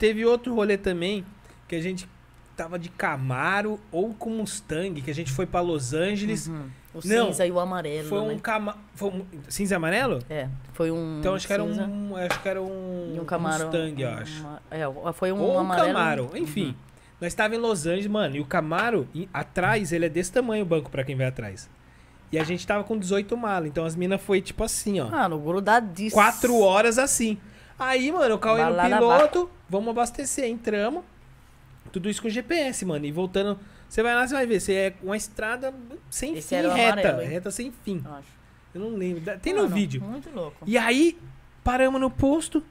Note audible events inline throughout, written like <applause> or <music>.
Teve outro rolê também que a gente tava de Camaro ou com Mustang, que a gente foi para Los Angeles. Uhum. O Não, cinza e o amarelo. Foi né? um Camaro. Um... Cinza e amarelo? É. Foi um. Então acho que era cinza. um. Acho que era um. um Camaro. Mustang, eu acho. Uma... É, foi um ou amarelo. Um Camaro, uhum. enfim. Uhum. Nós estávamos em Los Angeles, mano, e o Camaro, atrás, ele é desse tamanho o banco para quem vai atrás. E a gente tava com 18 malas, então as minas foi tipo assim, ó. Mano, grudadíssimo. Quatro horas assim. Aí, mano, o caí no piloto, vamos abastecer, entramos. Tudo isso com GPS, mano. E voltando, você vai lá, você vai ver, você é uma estrada sem Esse fim, reta, amarelo, reta sem fim. Eu, eu não lembro, tem mano, no vídeo. Muito louco. E aí, paramos no posto,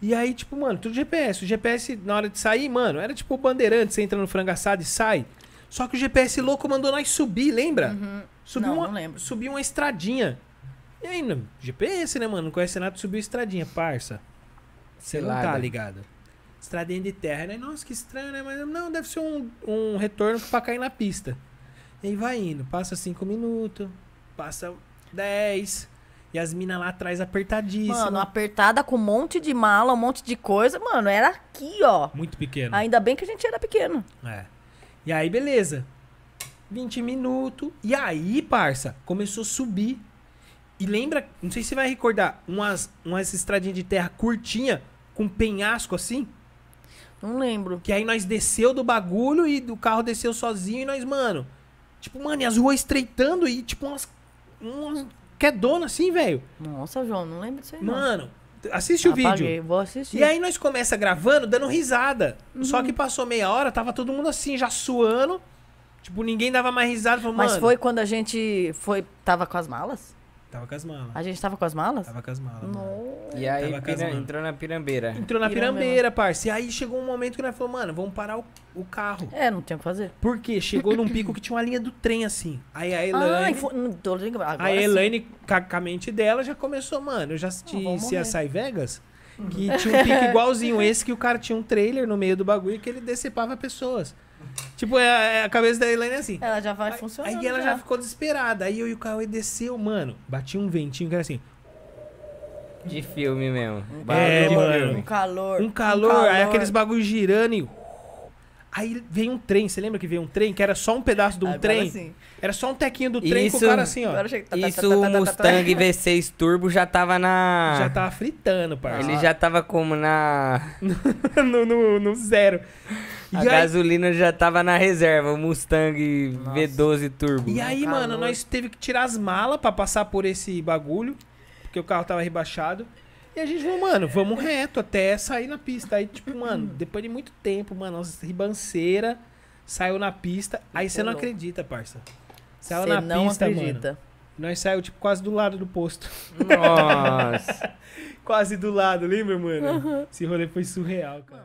e aí, tipo, mano, tudo GPS. O GPS, na hora de sair, mano, era tipo o bandeirante, você entra no frango assado e sai. Só que o GPS louco mandou nós subir, lembra? Uhum. Subiu não, uma, não lembro. Subiu uma estradinha. E aí, GPS, né, mano? Não conhece nada, subiu a estradinha, parça. Você não tá ligado. Estradinha de terra, né? Nossa, que estranho, né? Mas não, deve ser um, um retorno pra cair na pista. E aí vai indo, passa 5 minutos, passa 10. E as minas lá atrás apertadíssimas. Mano, apertada com um monte de mala, um monte de coisa. Mano, era aqui, ó. Muito pequeno. Ainda bem que a gente era pequeno. É. E aí, beleza. 20 minutos. E aí, parça, começou a subir. E lembra, não sei se você vai recordar, umas, umas estradinhas de terra curtinha com um penhasco assim? Não lembro. Que aí nós desceu do bagulho e do carro desceu sozinho e nós, mano. Tipo, mano, e as ruas estreitando e tipo umas. umas quedona é assim, velho. Nossa, João, não lembro disso aí. Mano, não. assiste Apaguei, o vídeo. vou assistir. E aí nós começa gravando, dando risada. Uhum. Só que uhum. passou meia hora, tava todo mundo assim, já suando. Tipo, ninguém dava mais risada. Falou, Mas foi quando a gente foi. Tava com as malas? Tava com as malas. A gente tava com as malas? Tava com as malas. Nossa. E aí pira, né, entrou na pirambeira. Entrou na pirambeira, pirambeira parça. E aí chegou um momento que nós falou, mano, vamos parar o, o carro. É, não tem o que fazer. Por quê? Chegou num pico que tinha uma linha do trem, assim. Aí a Elaine... a Elaine, com a mente dela, já começou, mano, eu já assisti ah, CSI Vegas... Que <laughs> tinha um pico igualzinho esse que o cara tinha um trailer no meio do bagulho que ele decepava pessoas. Tipo, é, é a cabeça da Elaine é assim. Ela já vai aí, Aí ela já. já. ficou desesperada. Aí eu e o Cauê desceu, mano. Bati um ventinho que era assim. De filme mesmo. É, mano. Um calor. Um calor. Um calor. Aí aqueles bagulhos girando e Aí veio um trem, você lembra que veio um trem? Que era só um pedaço de um Agora trem? Sim. Era só um tequinho do trem isso, com o cara assim, ó. Isso o Mustang V6 Turbo já tava na. Já tava fritando, parça. Ele já tava como na. <laughs> no, no, no, zero. E a aí... gasolina já tava na reserva, o Mustang Nossa. V12 Turbo. E aí, mano, nós teve que tirar as malas para passar por esse bagulho, porque o carro tava rebaixado. E a gente falou, mano, vamos reto até sair na pista. Aí, tipo, mano, depois de muito tempo, mano, as ribanceira saiu na pista. Aí você não acredita, parça. Saiu cê na não pista, acredita. mano. Nós saiu, tipo, quase do lado do posto. Nossa. <laughs> quase do lado, lembra, mano? Uhum. Esse rolê foi surreal, cara.